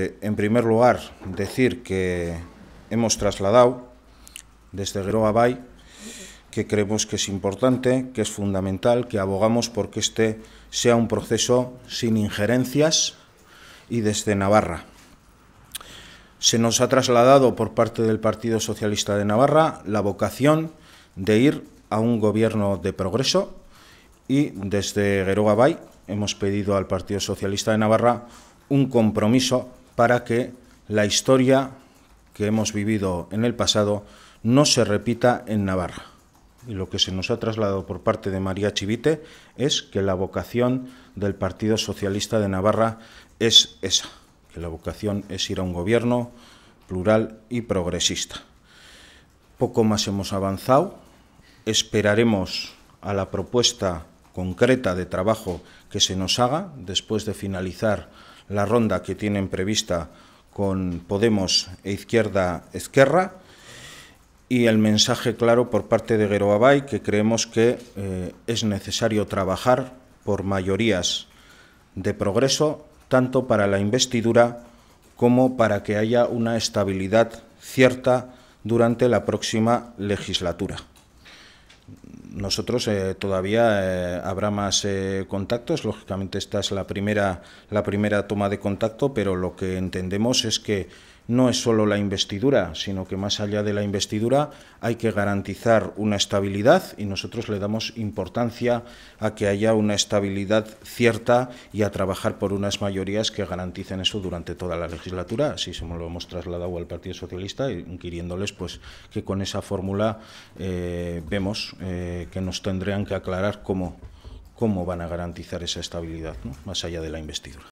Eh, en primer lugar, decir que hemos trasladado desde Gueroba Bay que creemos que es importante, que es fundamental, que abogamos porque este sea un proceso sin injerencias y desde Navarra. Se nos ha trasladado por parte del Partido Socialista de Navarra la vocación de ir a un gobierno de progreso y desde Gueroba Bay hemos pedido al Partido Socialista de Navarra un compromiso para que la historia que hemos vivido en el pasado no se repita en Navarra. Y lo que se nos ha trasladado por parte de María Chivite es que la vocación del Partido Socialista de Navarra es esa, que la vocación es ir a un gobierno plural y progresista. Poco más hemos avanzado, esperaremos a la propuesta concreta de trabajo que se nos haga después de finalizar la ronda que tienen prevista con Podemos e Izquierda Esquerra y el mensaje claro por parte de Geroabay que creemos que eh, es necesario trabajar por mayorías de progreso tanto para la investidura como para que haya una estabilidad cierta durante la próxima legislatura. Nosotros eh, todavía eh, habrá más eh, contactos, lógicamente esta es la primera, la primera toma de contacto, pero lo que entendemos es que no es solo la investidura, sino que más allá de la investidura hay que garantizar una estabilidad y nosotros le damos importancia a que haya una estabilidad cierta y a trabajar por unas mayorías que garanticen eso durante toda la legislatura. Así se lo hemos trasladado al Partido Socialista, inquiriéndoles pues, que con esa fórmula eh, vemos eh, que nos tendrían que aclarar cómo, cómo van a garantizar esa estabilidad, más allá de la investidura.